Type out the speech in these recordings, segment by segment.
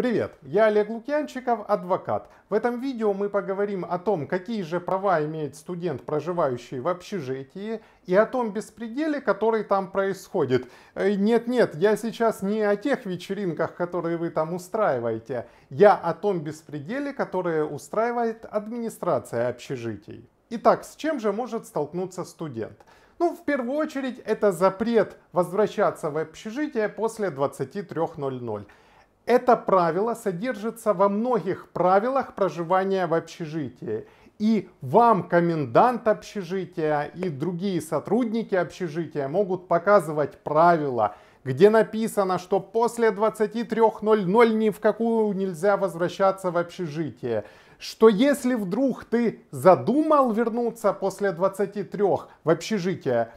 Привет, я Олег Лукьянчиков, адвокат. В этом видео мы поговорим о том, какие же права имеет студент, проживающий в общежитии, и о том беспределе, который там происходит. Э, нет-нет, я сейчас не о тех вечеринках, которые вы там устраиваете. Я о том беспределе, который устраивает администрация общежитий. Итак, с чем же может столкнуться студент? Ну, в первую очередь, это запрет возвращаться в общежитие после 23.00. Это правило содержится во многих правилах проживания в общежитии. И вам комендант общежития и другие сотрудники общежития могут показывать правила, где написано, что после 23.00 ни в какую нельзя возвращаться в общежитие. Что если вдруг ты задумал вернуться после 23 в общежитие,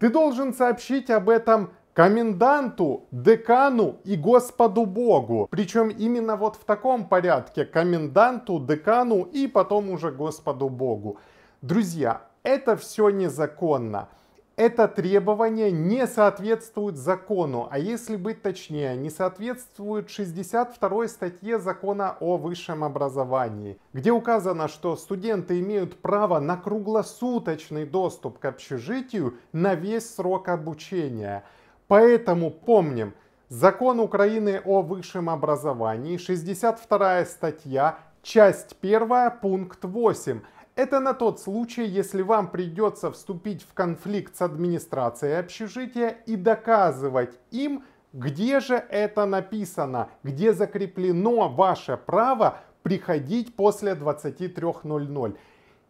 ты должен сообщить об этом коменданту, декану и Господу Богу. Причем именно вот в таком порядке. Коменданту, декану и потом уже Господу Богу. Друзья, это все незаконно. Это требование не соответствует закону, а если быть точнее, не соответствует 62 статье закона о высшем образовании, где указано, что студенты имеют право на круглосуточный доступ к общежитию на весь срок обучения – Поэтому помним, закон Украины о высшем образовании, 62 статья, часть 1, пункт 8. Это на тот случай, если вам придется вступить в конфликт с администрацией общежития и доказывать им, где же это написано, где закреплено ваше право приходить после 23.00.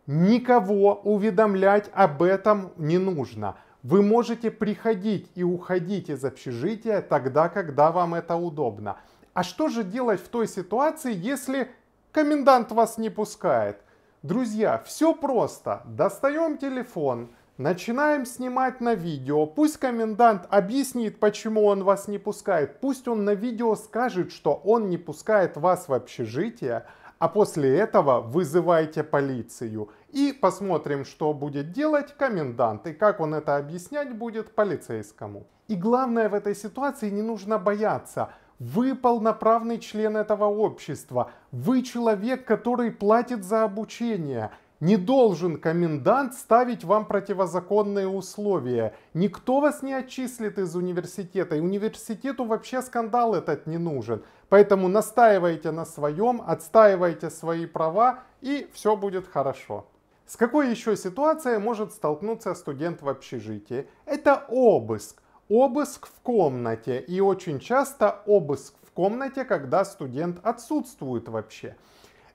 Никого уведомлять об этом не нужно. Вы можете приходить и уходить из общежития тогда, когда вам это удобно. А что же делать в той ситуации, если комендант вас не пускает? Друзья, все просто. Достаем телефон, Начинаем снимать на видео. Пусть комендант объяснит, почему он вас не пускает. Пусть он на видео скажет, что он не пускает вас в общежитие, а после этого вызывайте полицию. И посмотрим, что будет делать комендант и как он это объяснять будет полицейскому. И главное в этой ситуации не нужно бояться. Вы полноправный член этого общества. Вы человек, который платит за обучение. Не должен комендант ставить вам противозаконные условия. Никто вас не отчислит из университета. И университету вообще скандал этот не нужен. Поэтому настаивайте на своем, отстаивайте свои права, и все будет хорошо. С какой еще ситуацией может столкнуться студент в общежитии? Это обыск. Обыск в комнате. И очень часто обыск в комнате, когда студент отсутствует вообще.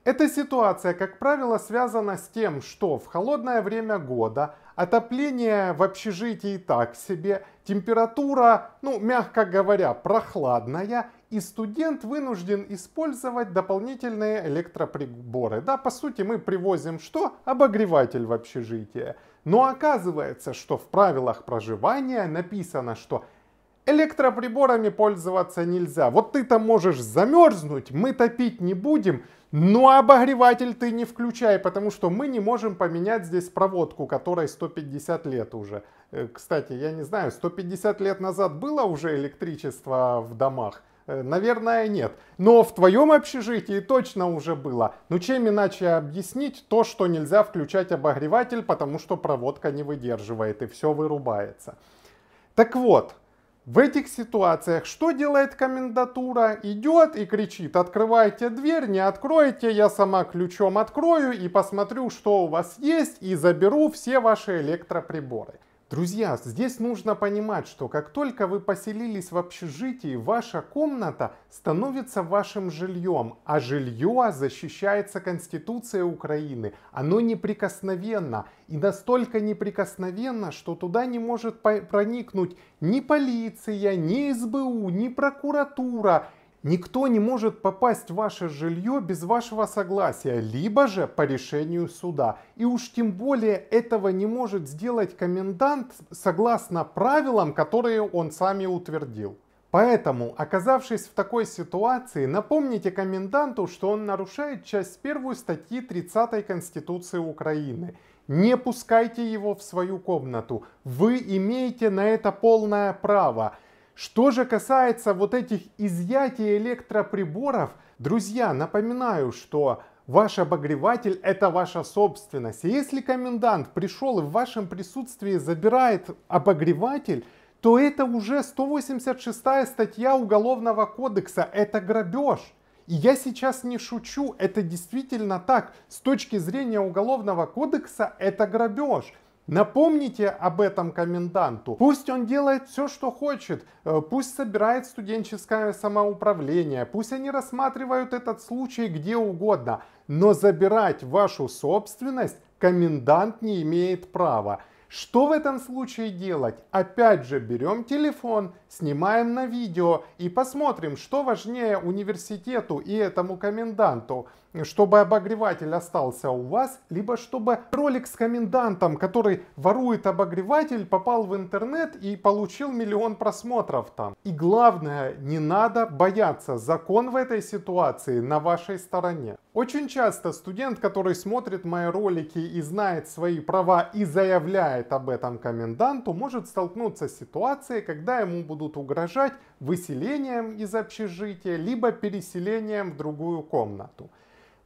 Эта ситуация, как правило, связана с тем, что в холодное время года отопление в общежитии так себе, температура, ну, мягко говоря, прохладная, и студент вынужден использовать дополнительные электроприборы. Да, по сути, мы привозим что? Обогреватель в общежитие. Но оказывается, что в правилах проживания написано, что Электроприборами пользоваться нельзя. Вот ты-то можешь замерзнуть, мы топить не будем, но обогреватель ты не включай, потому что мы не можем поменять здесь проводку, которой 150 лет уже. Э, кстати, я не знаю, 150 лет назад было уже электричество в домах? Э, наверное, нет. Но в твоем общежитии точно уже было. Но ну, чем иначе объяснить то, что нельзя включать обогреватель, потому что проводка не выдерживает и все вырубается. Так вот, в этих ситуациях что делает комендатура? Идет и кричит, открывайте дверь, не откройте, я сама ключом открою и посмотрю, что у вас есть, и заберу все ваши электроприборы. Друзья, здесь нужно понимать, что как только вы поселились в общежитии, ваша комната становится вашим жильем, а жилье защищается Конституцией Украины. Оно неприкосновенно и настолько неприкосновенно, что туда не может проникнуть ни полиция, ни СБУ, ни прокуратура. Никто не может попасть в ваше жилье без вашего согласия, либо же по решению суда. И уж тем более этого не может сделать комендант согласно правилам, которые он сами утвердил. Поэтому, оказавшись в такой ситуации, напомните коменданту, что он нарушает часть 1 статьи 30 Конституции Украины. Не пускайте его в свою комнату. Вы имеете на это полное право. Что же касается вот этих изъятий электроприборов, друзья, напоминаю, что Ваш обогреватель – это ваша собственность. И если комендант пришел и в вашем присутствии забирает обогреватель, то это уже 186 статья Уголовного кодекса. Это грабеж. И я сейчас не шучу, это действительно так. С точки зрения Уголовного кодекса это грабеж. Напомните об этом коменданту. Пусть он делает все, что хочет. Э, пусть собирает студенческое самоуправление. Пусть они рассматривают этот случай где угодно. Но забирать вашу собственность комендант не имеет права. Что в этом случае делать? Опять же, берем телефон, снимаем на видео и посмотрим, что важнее университету и этому коменданту, чтобы обогреватель остался у вас, либо чтобы ролик с комендантом, который ворует обогреватель, попал в интернет и получил миллион просмотров там. И главное, не надо бояться, закон в этой ситуации на вашей стороне. Очень часто студент, который смотрит мои ролики и знает свои права и заявляет, знает об этом коменданту, может столкнуться с ситуацией, когда ему будут угрожать выселением из общежития, либо переселением в другую комнату.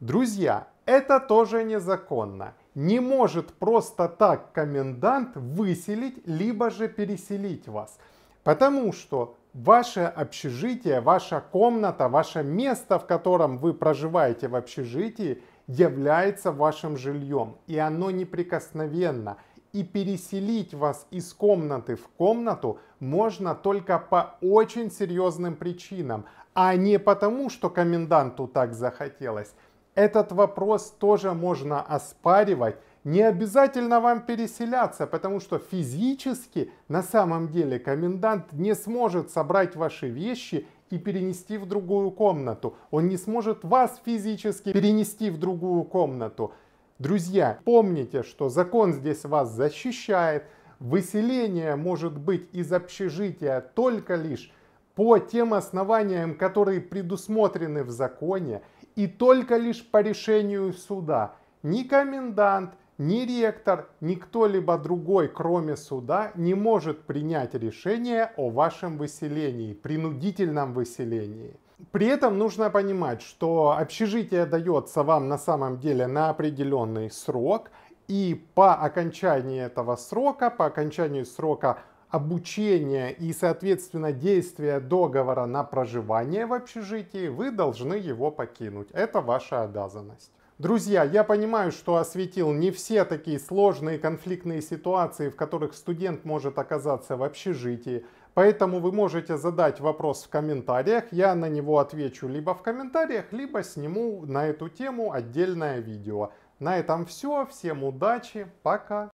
Друзья, это тоже незаконно. Не может просто так комендант выселить, либо же переселить вас. Потому что ваше общежитие, ваша комната, ваше место, в котором вы проживаете в общежитии, является вашим жильем, и оно неприкосновенно и переселить вас из комнаты в комнату можно только по очень серьезным причинам, а не потому, что коменданту так захотелось. Этот вопрос тоже можно оспаривать. Не обязательно вам переселяться, потому что физически на самом деле комендант не сможет собрать ваши вещи и перенести в другую комнату. Он не сможет вас физически перенести в другую комнату. Друзья, помните, что закон здесь вас защищает. Выселение может быть из общежития только лишь по тем основаниям, которые предусмотрены в законе, и только лишь по решению суда. Ни комендант, ни ректор, ни кто-либо другой, кроме суда, не может принять решение о вашем выселении, принудительном выселении. При этом нужно понимать, что общежитие дается вам на самом деле на определенный срок, и по окончании этого срока, по окончанию срока обучения и, соответственно, действия договора на проживание в общежитии, вы должны его покинуть. Это ваша обязанность. Друзья, я понимаю, что осветил не все такие сложные конфликтные ситуации, в которых студент может оказаться в общежитии, Поэтому вы можете задать вопрос в комментариях, я на него отвечу либо в комментариях, либо сниму на эту тему отдельное видео. На этом все, всем удачи, пока!